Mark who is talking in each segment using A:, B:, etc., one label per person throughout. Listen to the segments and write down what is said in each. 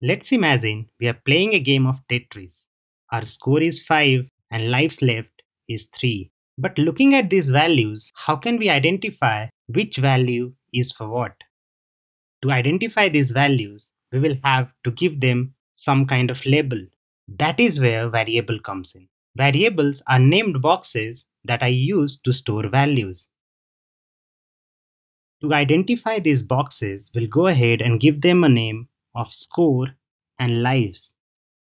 A: Let's imagine we are playing a game of Tetris. Our score is 5 and lives left is 3. But looking at these values, how can we identify which value is for what? To identify these values, we will have to give them some kind of label. That is where variable comes in. Variables are named boxes that are used to store values. To identify these boxes, we'll go ahead and give them a name of score and lives.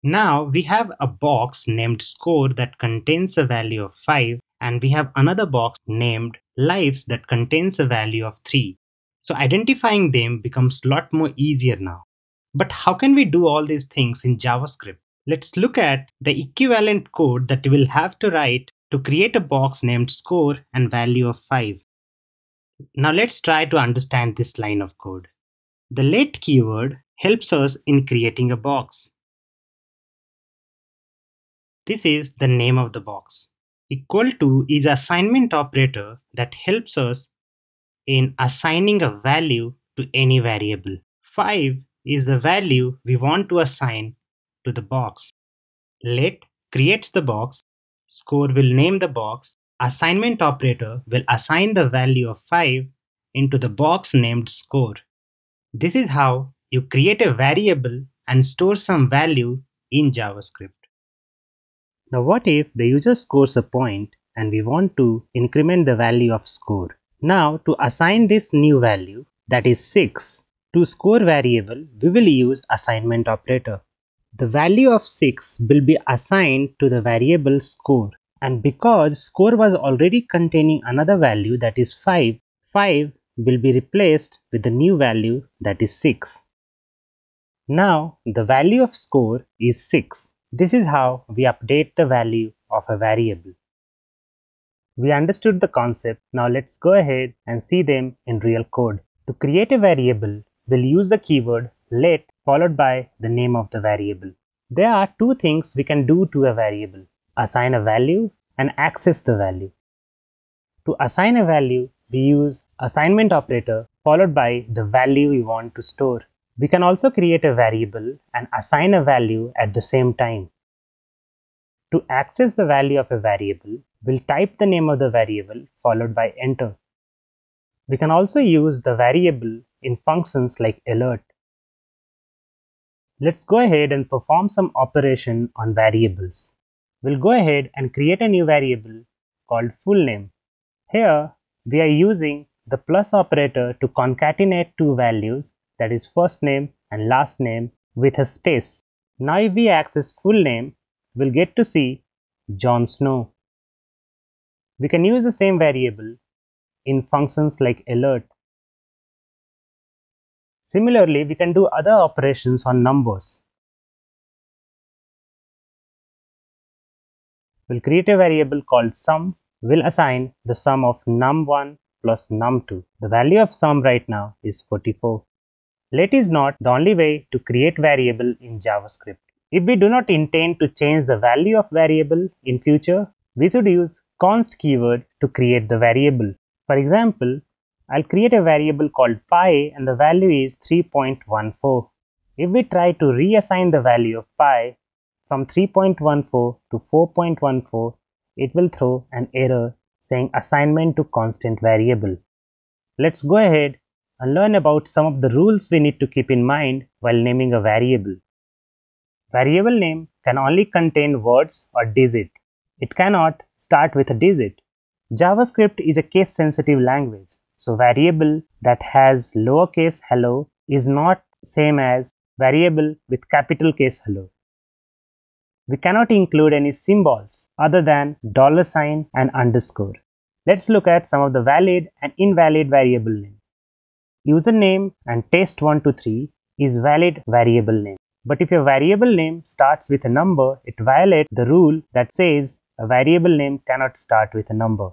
A: Now we have a box named score that contains a value of 5 and we have another box named lives that contains a value of 3. So identifying them becomes a lot more easier now. But how can we do all these things in JavaScript? Let's look at the equivalent code that we will have to write to create a box named score and value of 5. Now let's try to understand this line of code. The let keyword helps us in creating a box. This is the name of the box. Equal to is assignment operator that helps us in assigning a value to any variable. 5 is the value we want to assign to the box. Let creates the box, score will name the box, assignment operator will assign the value of 5 into the box named score. This is how you create a variable and store some value in JavaScript. Now what if the user scores a point and we want to increment the value of score. Now to assign this new value that is 6 to score variable we will use assignment operator. The value of 6 will be assigned to the variable score and because score was already containing another value that is 5, 5 will be replaced with the new value that is 6. Now the value of score is 6. This is how we update the value of a variable. We understood the concept, now let's go ahead and see them in real code. To create a variable, we'll use the keyword let followed by the name of the variable. There are two things we can do to a variable, assign a value and access the value. To assign a value, we use assignment operator followed by the value we want to store. We can also create a variable and assign a value at the same time. To access the value of a variable, we'll type the name of the variable followed by enter. We can also use the variable in functions like alert. Let's go ahead and perform some operation on variables. We'll go ahead and create a new variable called full name. Here, we are using the plus operator to concatenate two values that is first name and last name with a space. Now if we access full name, we'll get to see Jon Snow. We can use the same variable in functions like alert. Similarly, we can do other operations on numbers. We'll create a variable called sum. We'll assign the sum of num1 plus num2. The value of sum right now is 44. Let is not the only way to create variable in JavaScript. If we do not intend to change the value of variable in future, we should use const keyword to create the variable. For example, I'll create a variable called pi and the value is 3.14. If we try to reassign the value of pi from 3.14 to 4.14, it will throw an error saying assignment to constant variable. Let's go ahead and learn about some of the rules we need to keep in mind while naming a variable. Variable name can only contain words or digit. It cannot start with a digit. JavaScript is a case sensitive language, so variable that has lowercase hello is not same as variable with capital case hello. We cannot include any symbols other than dollar sign and underscore. Let's look at some of the valid and invalid variable names username and test123 is valid variable name. But if your variable name starts with a number, it violates the rule that says a variable name cannot start with a number.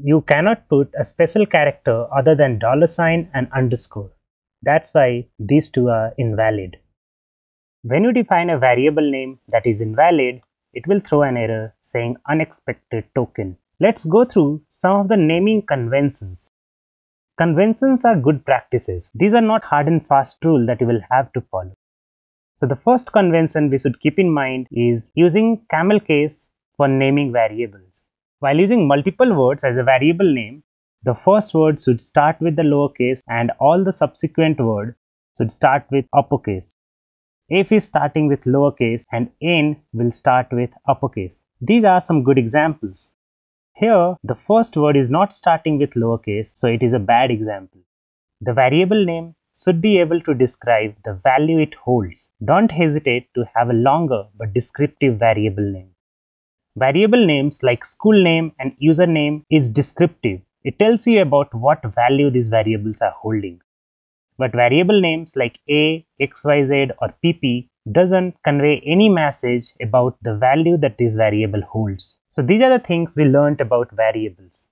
A: You cannot put a special character other than dollar sign and underscore. That's why these two are invalid. When you define a variable name that is invalid, it will throw an error saying unexpected token. Let's go through some of the naming conventions. Conventions are good practices. These are not hard and fast rule that you will have to follow. So the first convention we should keep in mind is using camel case for naming variables. While using multiple words as a variable name, the first word should start with the lowercase and all the subsequent word should start with uppercase. F is starting with lowercase and N will start with uppercase. These are some good examples. Here, the first word is not starting with lowercase, so it is a bad example. The variable name should be able to describe the value it holds. Don't hesitate to have a longer but descriptive variable name. Variable names like school name and username is descriptive. It tells you about what value these variables are holding. But variable names like a, xyz or pp doesn't convey any message about the value that this variable holds. So these are the things we learned about variables.